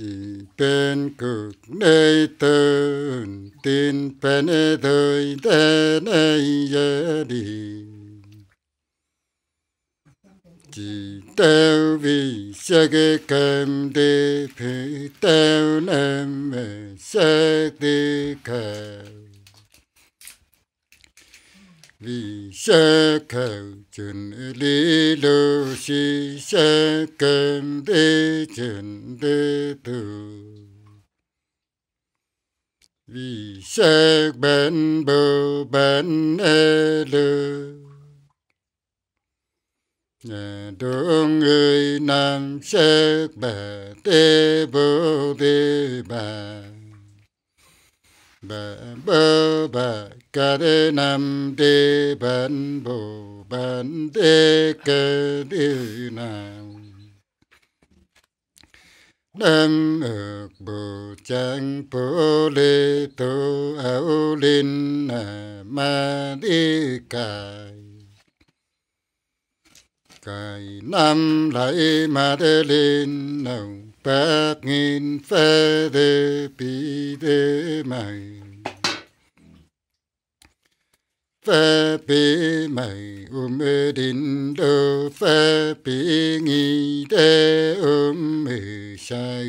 以边个内头，顶边的头在内夜里，只到为些个干的皮，到那么些的干。vì sẽ khẩu chuẩn lý lô si sẽ cần đế chân đế tử vì sẽ bên bờ bên ê e lư nhà đô người nam sẽ bà tê bờ tê bà ba bơ ba ca đê nam đê ban bồ ban đê ca đê nam nam ước bồ trang bồ lê tô áo linh na ma đi cài cài nam lại ma đê linh nồng bạc nghìn phê đề bì đề mày phê bì mày ôm ê đình đô phê bì nghi đê ôm ê sai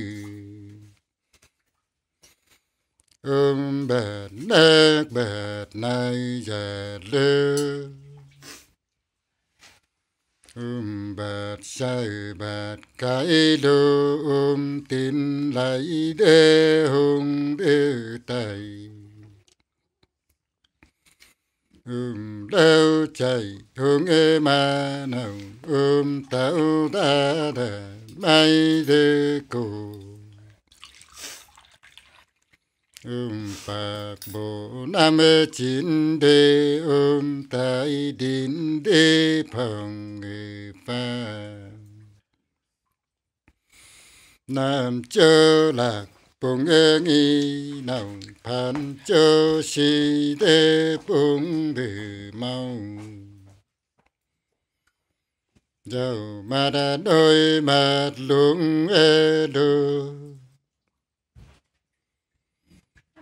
ôm bạc nát bạc nay già lưu um bạt sai bạt cái đô ôm tin lại đê hùng đê tài um đau chạy hướng ê mà nào um tao ta đà mai đê cổ um bạc bộ nam chín đê ôm tại đến đê phòng người pha nam chơ lạc bùng ê nghi nào phan chơ si đê bùng bử mau dầu mà đã đôi mặt lũng ê đôi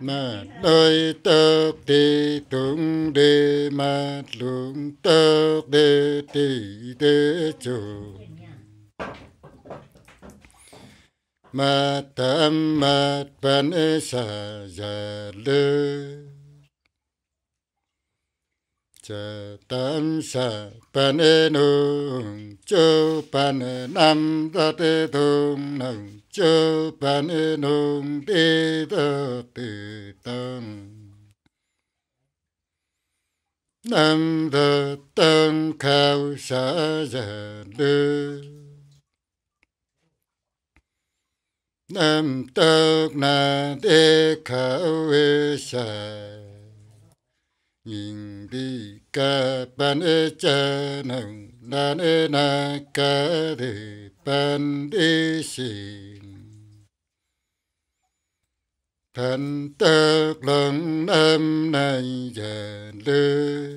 mà đời tớ thì tung đi mà lũng tớ đi thì đi chủ mà tâm mà bên sa giờ lư chờ tâm sa bên nương châu bên nam ra tê thung nung chư bản nung đi tơ tự tăng nam tơ tăng khao xa dạ đư nam tơ na đê khao ê xa nhìn đi ca bản ê cha nung na nê na ca đi bản đi xì thần tơ lần âm này giờ lư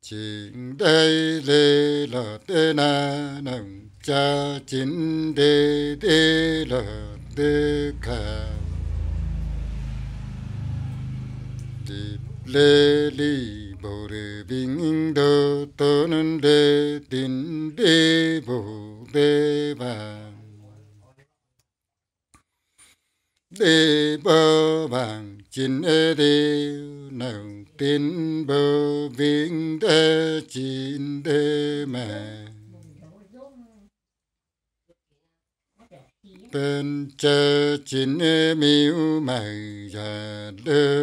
chính đây lê lọ tê na nồng cha chính đê đê lọ tê khả điệp lê ly bồ đề vinh đô tôn đê tín đê bồ đề vàng tê bơ vàng chín ê đê nàng tin bơ vĩnh tê chín đê mẹ bên chơ chín ê miu mày già đơ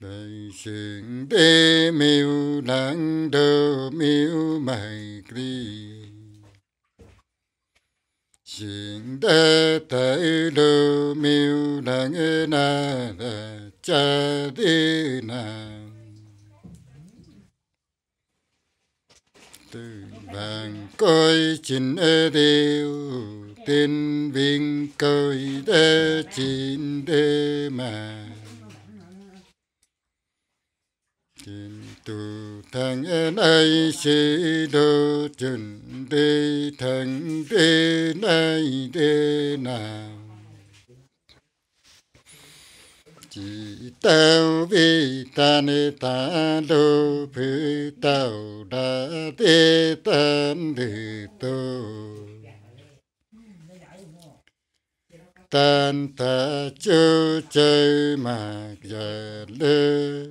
đại sinh đê miu nắng đơ miu mày kia xin đế tế lưu miêu nang na cha đi na từ vàng coi chín ê điều tin viên coi đế chín đế mà chín tu thành en ai sĩ đô chân đi thành đi nay đi nào chỉ tao vi ta ni ta đô phi tao đã đi tan đi tô tan ta chưa chơi mà giờ lơ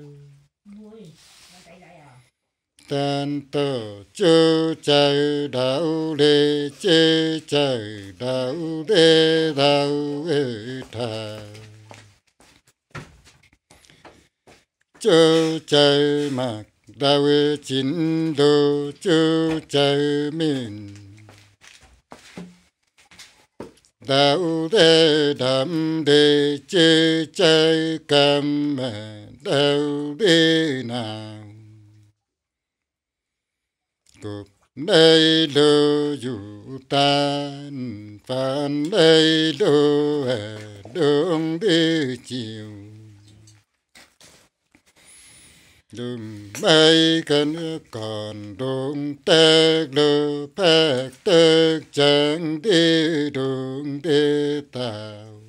tân tờ chư chạy đạo lê chê chạy đạo đê đạo ê thà chư chạy mặc đạo ê chín đô chư chạy mình đạo đê đạm đê chê chạy cam đạo đê nào nay lô yu tan phan nay lô hè đường đi chiều lùm mấy cân còn đường tê lô phép tê chẳng đi đường đi tàu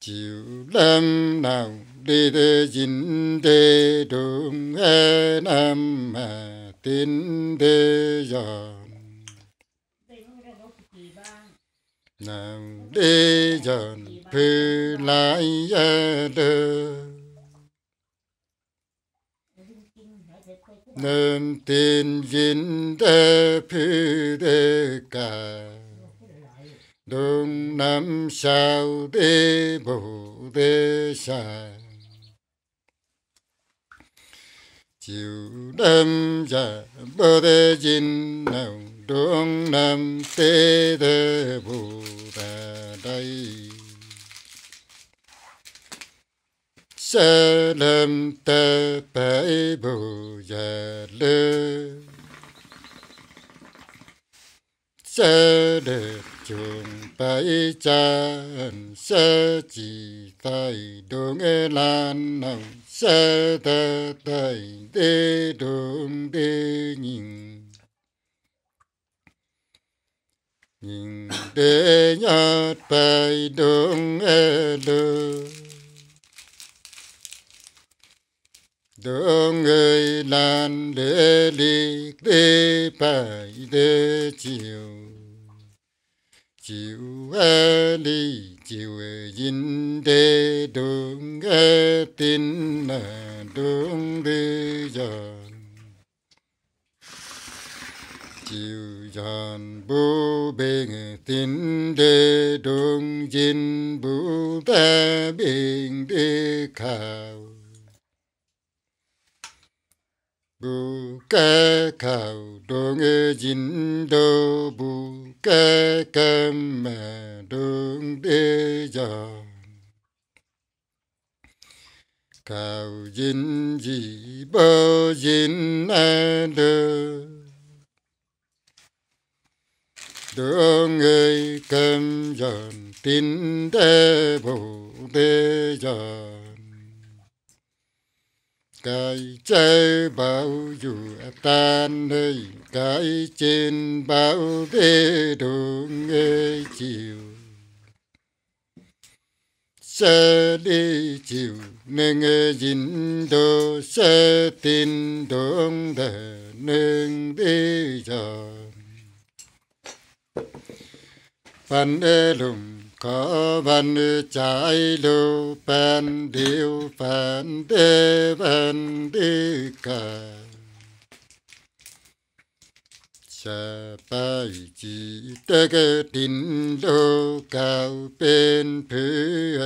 chiều lâm nào đi đi dính đi đường em em mà tin đi giờ nam đi giờ phi lại đơ nên tin dính đơ phi đơ cả đường nam sao đi bồ đi sai chiều đêm già bơ tê chín nào đường nam tê tê bù ta đây sơ lâm tê bể bù già lư sẽ được chúng tay chân sẽ chỉ tay đúng lan nào sẽ ta tay đi đường đi nhìn nhìn để nhớ tay đúng lừa đông người lan để li để bài để chiều chiều a li chiều yin để đúng a tin là đúng đi giòn chiều giòn bu bê ngờ tin để đúng yin bu ta bình đi khảo bu ca khảo đồ ngư dính đô bu ca cam mà đường đê giờ khảo dính gì bao dính a đơ đồ người cam giòn tin đê bộ đê giờ cái chế bao dù tan nơi cái trên bao bê đồ nghe chiều sẽ đi chiều nên nghe dính đồ sẽ tin đông đờ nên bây giờ phản ê lùng có văn trái lưu bèn điêu bèn đê bèn đi cả sa bài chỉ tê cái tin lô cao bên thứ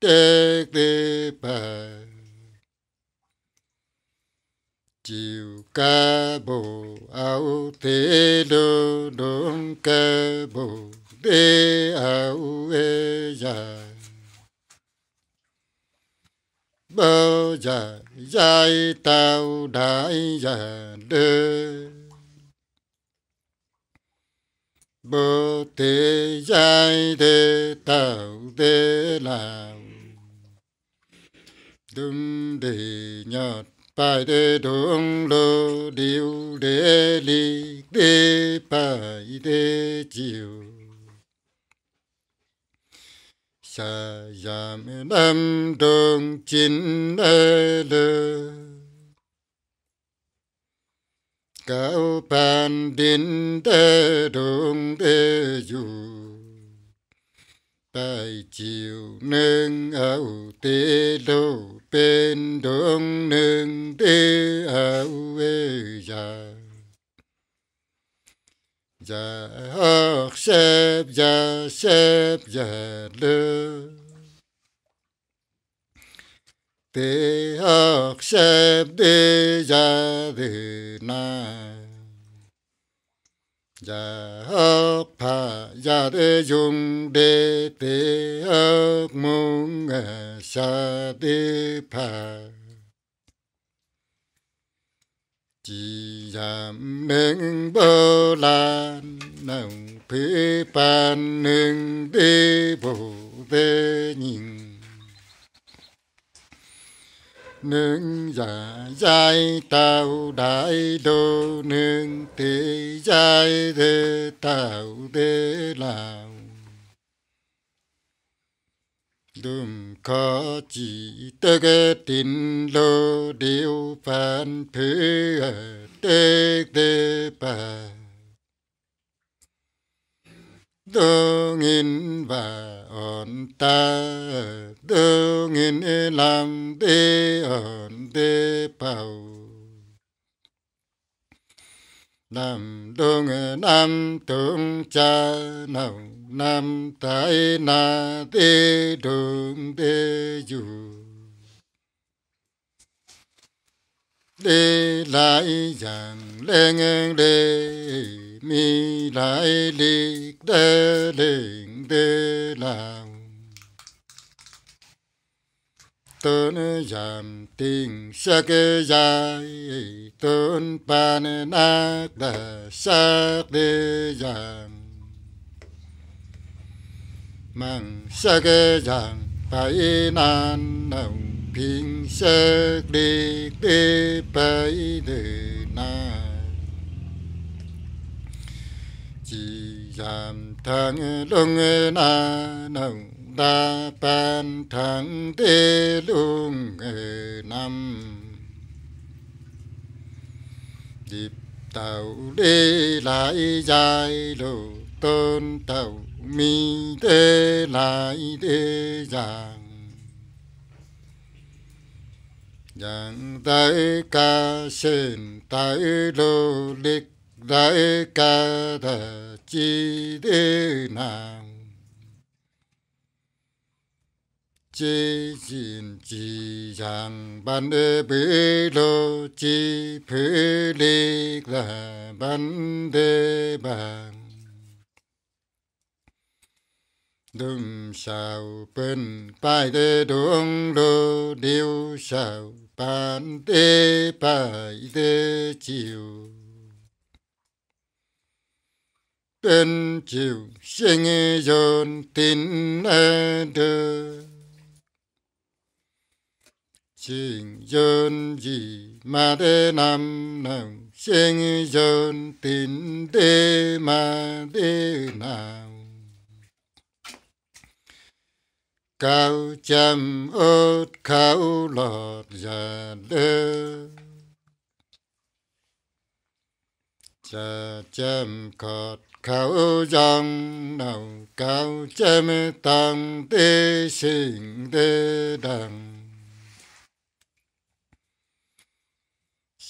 tê tê bay, chiều ca bồ áo thế lô đông ca bồ bê à u ê ya bơ ya dai tao đại ya đơ bơ tê dai đê tao đê là đúng để nhọt bài đê đúng lô đi âm đường chính xa đê phà chỉ giảm nâng bơ lan nồng phế bàn nâng đê bộ đê nhìn nương già dài tạo đại đô nương tế dài thế tạo thế lào lùm khó chỉ tê ghê tin lô điêu phán phứ tê tê bà đô nghìn và ổn ta đô nghìn làm đê ổn đê bảo Nam đông ngự nam tượng cha nào nam tại na tê đông tê dù đi lai giảng lên nghe đi mi lai lịch đê liền đê lào tôn giảm tình sa kê dài tôn pan nát đà sa đê giảm mang sa kê giảm phải nan nồng bình sa đê đê phải đê na chỉ giảm thang đông na nồng đa bàn thắng đê lung ngờ năm dịp tàu đê lại dài lộ tôn tàu mi đê lại đê giàng giàng tới ca sen tới lô lịch tới ca đà chi đê nàng chi xin chi rằng ban ê bế lô chi phế lê là ban đê bàn đùm sao bên bài đê đuông lô điêu sao ban đê bài đê chiều bên chiều sinh dồn tin ơ đưa trình dân gì mà để nam nồng sinh dân tín đê mà để nào cao trăm ớt khảo lọt già đơ cha trăm cọt khảo dòng nào cao trăm tăng tê sinh đê đằng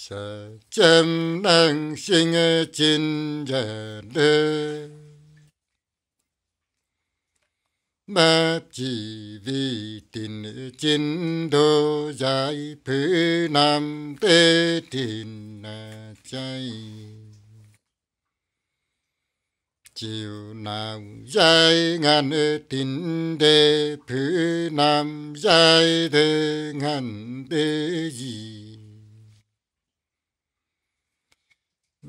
sợ chém năng sinh chín giờ đê ma chỉ vì tình chín đô giải phứ nam tê tin na chay chiều nào dài ngàn tình đề phứ nam dài thế ngàn đê gì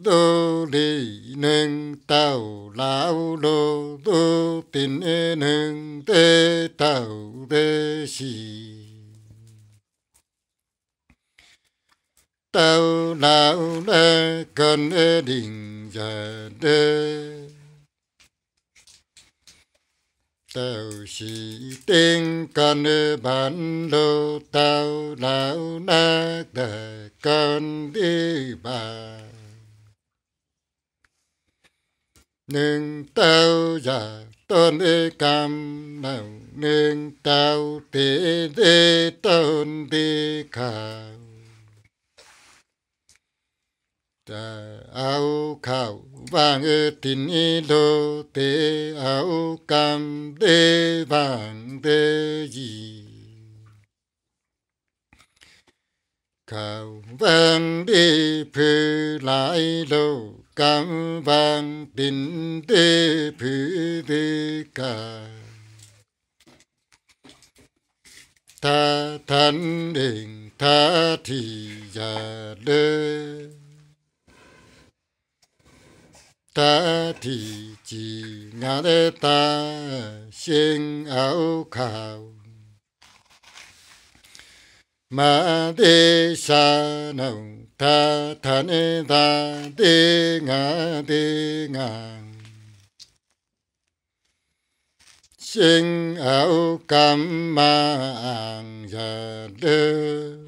đô đi nương tàu lão đô đô tin e nương tê tàu đê xì tàu lão đê cần e đình giờ đê tàu xì tiếng cần e bản đô tàu lão đê cần đi bà nương tao già tôn ê cam nào nên tao tế đê tôn đi khảo ta áo khảo vàng tin tín y đô tế áo cam đê vàng đê gì khảo vàng đi phư lại lâu cảm vang tin tế phứ tư cả tha thân định tha thi giả đơ ta thì chỉ ngã để ta xin áo khảo mà để sa nồng 他那他得安得安，心有感恩就得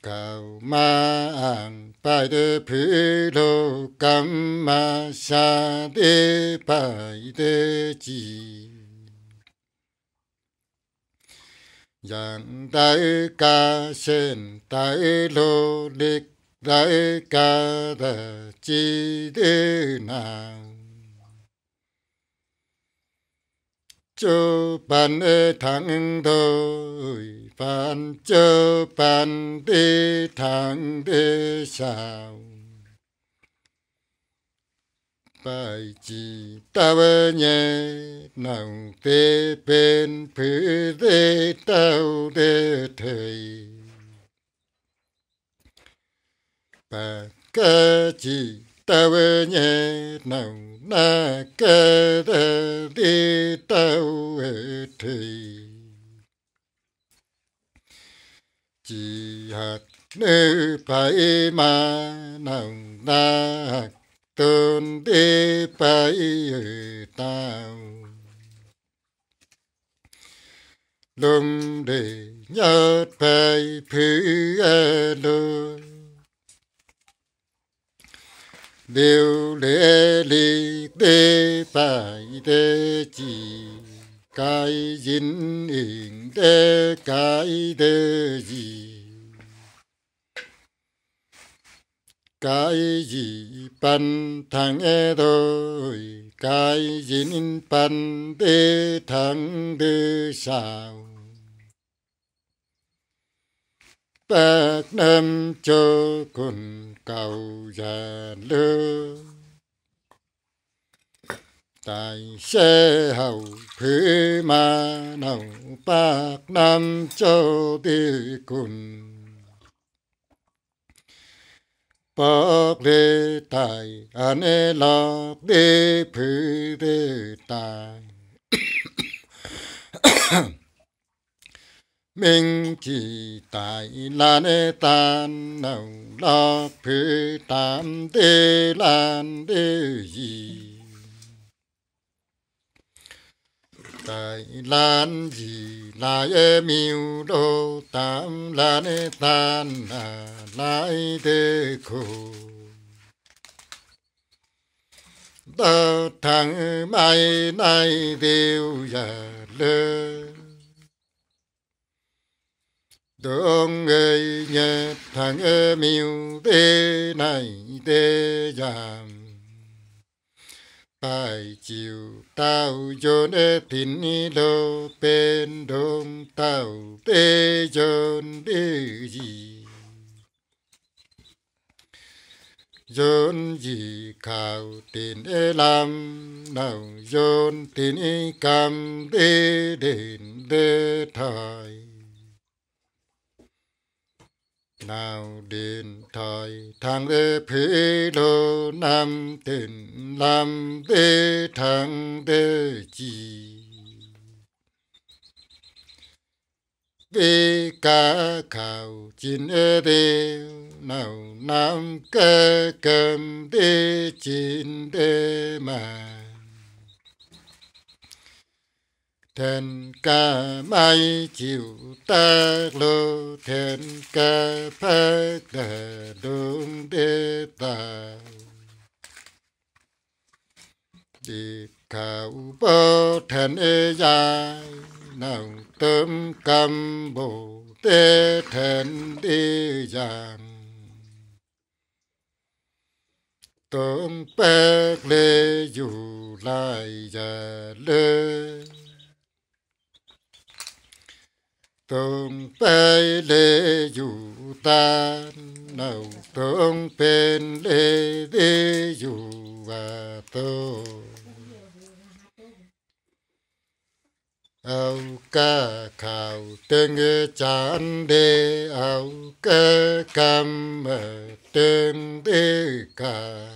感恩，拜得菩萨感恩的白的鸡。Yan đại ca sen đại lo lik dai ca da chi de na. Chô bàn ê thẳng đôi, bàn chô bàn đi thẳng đi sao. bài chi ta bơ nhẹ nặng tê bên phứ đê tao đê thời bà ca chi ta bơ nhẹ nặng na ca đê đi tao thời chỉ hạt nữ phải mà nặng na tôn đế bay tao lùng để nhớ bay phứ lô điều lễ lý đế bài đế chi, cái dính hình đế cái đế gì cái gì bàn thằng e thôi cái gì nên bàn để thằng để sao bác nam cho con cầu già lơ tại xe hậu thứ mà nào bác nam cho đi cùng bác lê tài anh e la bê phư bê tài mình chỉ tài là nê tan nâu la phư tam đê lan đê gì tại lan gì lại miêu yêu đô tạm lan tan à lại thế khổ tơ thằng mai nay tiêu giờ lơ Đông người nhật thằng miêu tê này thế giang tại chiều tao chôn ê tin ni lô bên đông tao bê chôn đê gì dồn gì khảo tiền ê làm nào dồn tin ê cam đê đền đê thải nào điện thoại thằng ê phí lô nam tiền làm ê thằng ê chi ê cá khảo chín ê đê nào nam cơ cầm ê chín ê mà Thiền ca mai chịu ta lô thiền ca phá đà đúng đế tà Đi khảo bó thiền ê gia Nào tâm cầm bồ tế thiền đi giang Tôn bác lê dù lại già lê tưởng bê lê dù ta nào tưởng bên lê đê dù và tô ao ca khảo tên nghe chán đê ao ca cam tên đê ca,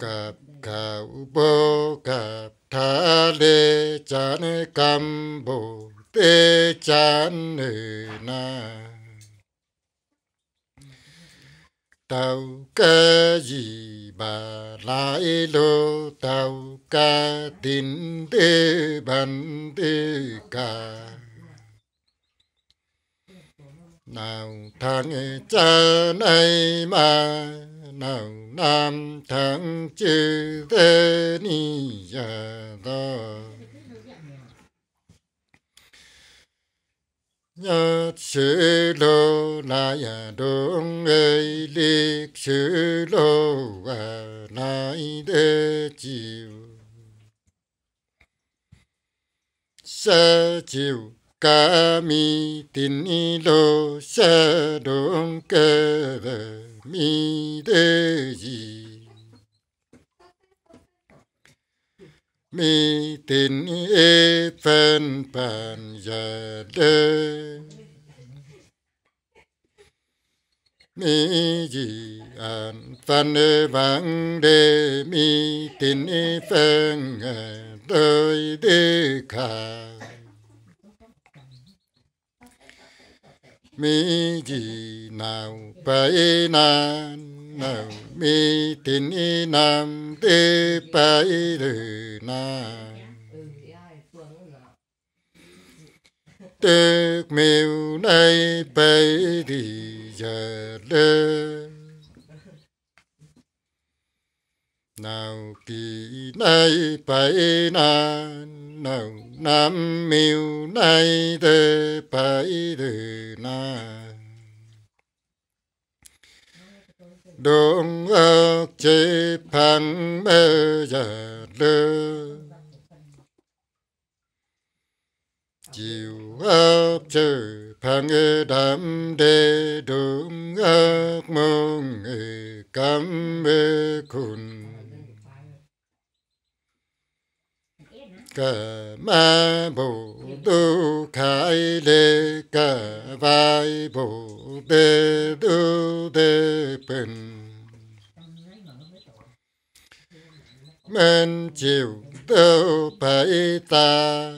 cặp khảo bố cặp tha lê e cha cam bồ tê cha nê na tao ca gì bà lại lô tao ca tin tê bàn tê ca nào thang cha này mà nào nam thắng chư thế ni ya đó nhớ sự lô là ya đông ấy lịch sự lô và nai đê chiều sa chiều ca mi tin lô sa đông cơ mi tê gì mi tin e phân bàn giờ đê mi gì an phân e vang đê mi tin e phân đời đê khả mi gì nào bay nan nào mi tin y nam tê bay lử na tê miêu nay bay đi giờ lơ nào kỳ nay bay nan nào nam miêu nay tư phải từ na đúng ước chỉ phản mơ giờ đưa chiều ước trừ phản ư đám đê đúng ước mong ư cam ư khôn cả ma bồ tu khai lê cả vai bồ bê tu đê bình men chiều tu bảy ta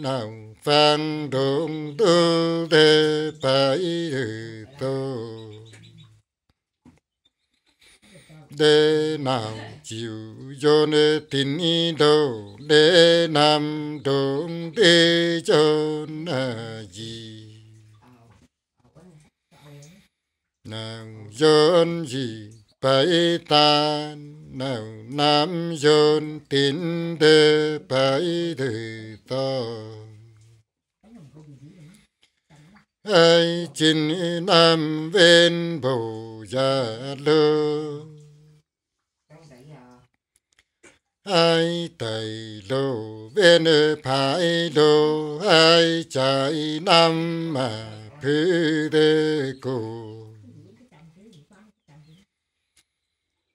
nào phan đụng tu đê bảy tu để nam chịu cho nê tin y đâu để nam đồng để cho na gì nào dân gì bảy tan nào nam dân tin để bảy đời to ai chín nam ven bầu già lương ai tài lô bên phải lô ai chạy năm mà phứ đê cô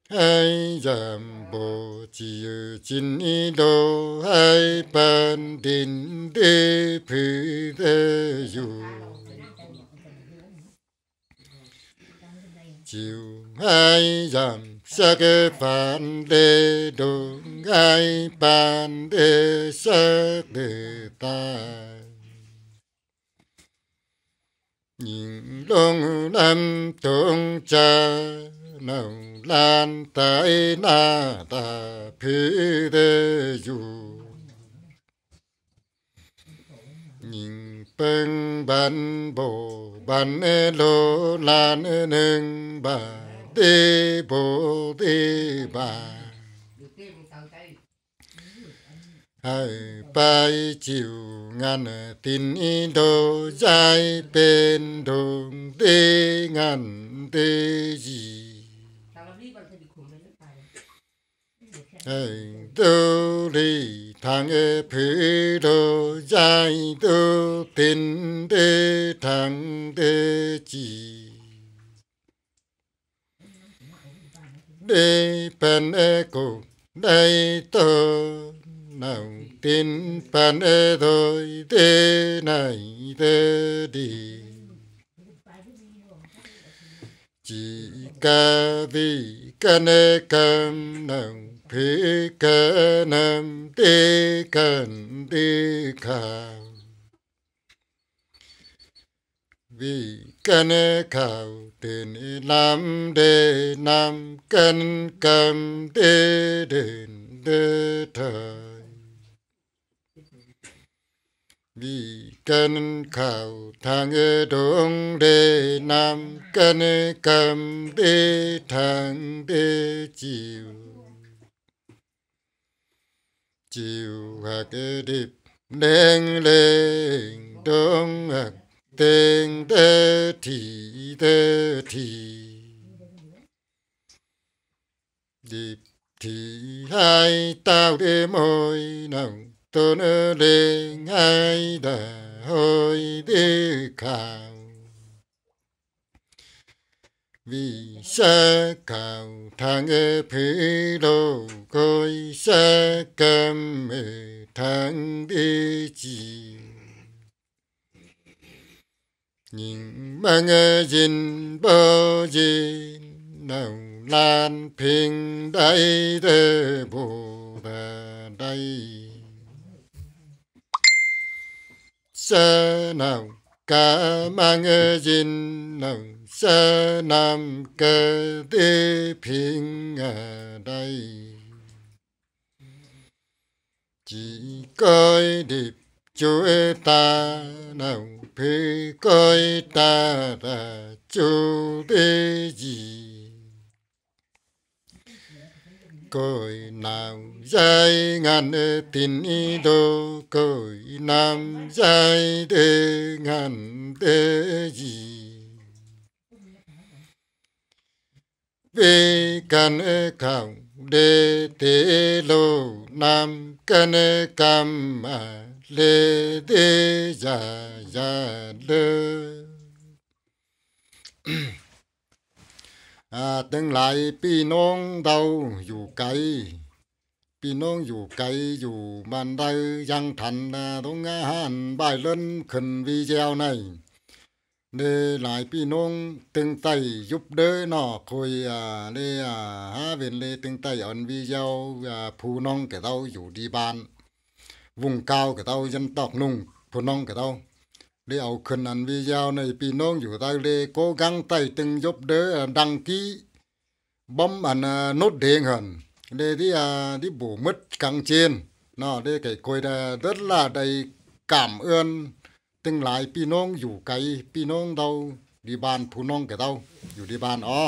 ai giảm bộ chỉ chín đô ai bàn đình đê phứ đê dù chiều ai giảm sa ke phan de do ai phan de sa de ta nhìn đông nam tung cha nào lan tại na ta phi de du nhìn bưng ban bộ ban lô lan nương bà tê bồ tê ba, hai bài chiều ngàn tin y đồ dài bên đồng tê ngàn tê gì Hey, do li thang e phu do dài do tin de thang de chi. đi pen e cô đây tôi nào tin pan e thôi thế này thế đi chỉ ca vì ca nê cam nào phí ca nam đi cần đi khả vì cân khảo trên nam đề nam cân cầm đê đền đê thời vì cân khảo thang ở đông đề nam cân cầm đê thang đê chiều chiều hạc điệp đen lên đông hạc tên tê thị tê thị điệp thị hai tao đêm môi nồng tô nơ lên hai đà hồi đi khảo vì sa khảo thang ơ phế đồ coi sa cam mê thang đi chiều nhìn mang dinh bao dinh nào lan ping đây đê bồ bà đây sa nào cả mang dinh nào sa nam kể đê ping ở đây chỉ coi điệp chú ta nồng phê coi ta là chú đế gì coi nào dài ngàn tin đô coi nam dài đế ngàn đế gì về căn khảo đề tế lô nam cân cam mà lê đê già già lơ à từng lại pi non đâu dù cây pi non dù cây dù bàn đây giang thành đông ngã hàn bài lên khẩn video này để lại pi nông từng tay giúp đỡ nó coi à để à ha về để từng tay ẩn vi giao à phù nong cái tao dù đi bàn vùng cao cái tao dân tộc nung phù nong cái tao để ẩu khẩn ẩn vi giao này pi nông dù tao để cố gắng tay từng giúp đỡ à, đăng ký bấm ẩn à, nốt điện hẳn để đi à đi bổ mất căng trên nó để cái coi là rất là đầy cảm ơn ตึงหลายพี่น้องอยู่ไกลพี่น้องเราดีบ้านผู้น้องกับเราอยู่ดีบ้านอ๋อ